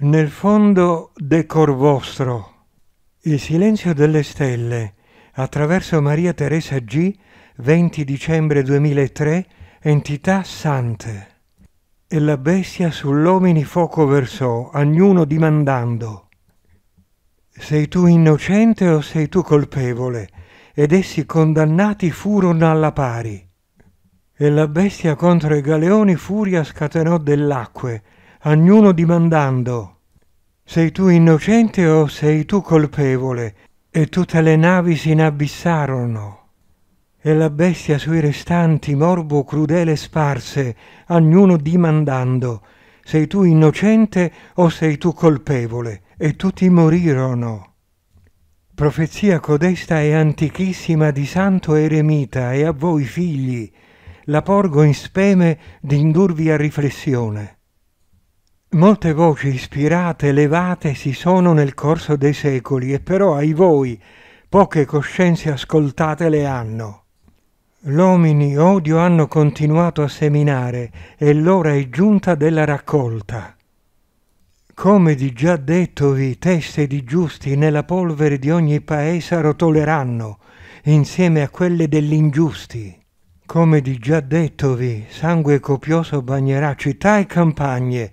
Nel fondo de cor vostro. Il silenzio delle stelle attraverso Maria Teresa G, 20 dicembre 2003, entità sante. E la bestia sull'omini fuoco versò, ognuno dimandando. Sei tu innocente o sei tu colpevole? Ed essi condannati furono alla pari. E la bestia contro i galeoni furia scatenò dell'acque, a ognuno dimandando sei tu innocente o sei tu colpevole? E tutte le navi si inabissarono. E la bestia sui restanti morbo crudele sparse, ognuno dimandando sei tu innocente o sei tu colpevole? E tutti morirono. Profezia codesta e antichissima di santo eremita e a voi figli, la porgo in speme d'indurvi a riflessione. Molte voci ispirate, elevate, si sono nel corso dei secoli e però ai voi poche coscienze ascoltate le hanno. L'omini odio hanno continuato a seminare e l'ora è giunta della raccolta. Come di già dettovi, teste di giusti nella polvere di ogni paese rotoleranno, insieme a quelle degli ingiusti. Come di già dettovi, sangue copioso bagnerà città e campagne,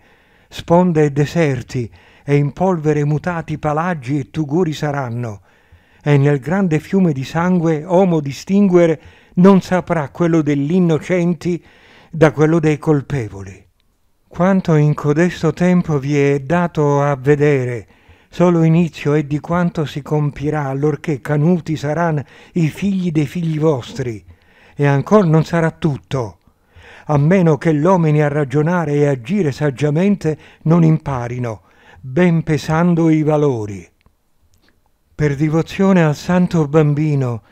sponde e deserti, e in polvere mutati palaggi e tuguri saranno, e nel grande fiume di sangue omo distinguere non saprà quello degli innocenti da quello dei colpevoli. Quanto in codesto tempo vi è dato a vedere, solo inizio è di quanto si compirà allorché canuti saranno i figli dei figli vostri, e ancor non sarà tutto a meno che l'uomini a ragionare e agire saggiamente non imparino, ben pesando i valori. Per devozione al santo bambino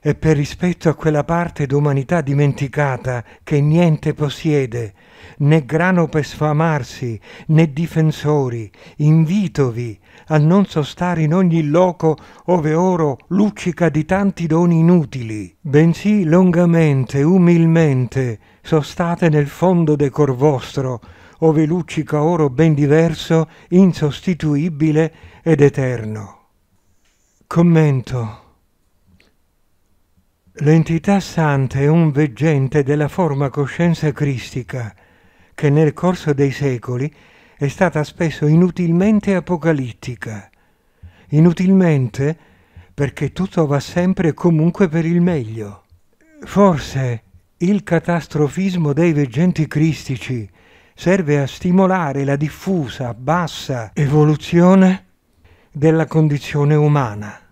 e per rispetto a quella parte d'umanità dimenticata che niente possiede, né grano per sfamarsi, né difensori, invitovi a non sostare in ogni loco ove oro luccica di tanti doni inutili, bensì longamente, umilmente, sostate nel fondo de cor vostro, ove luccica oro ben diverso, insostituibile ed eterno. Commento. L'entità santa è un veggente della forma coscienza cristica, che nel corso dei secoli è stata spesso inutilmente apocalittica. Inutilmente perché tutto va sempre e comunque per il meglio. Forse il catastrofismo dei veggenti cristici serve a stimolare la diffusa bassa evoluzione della condizione umana.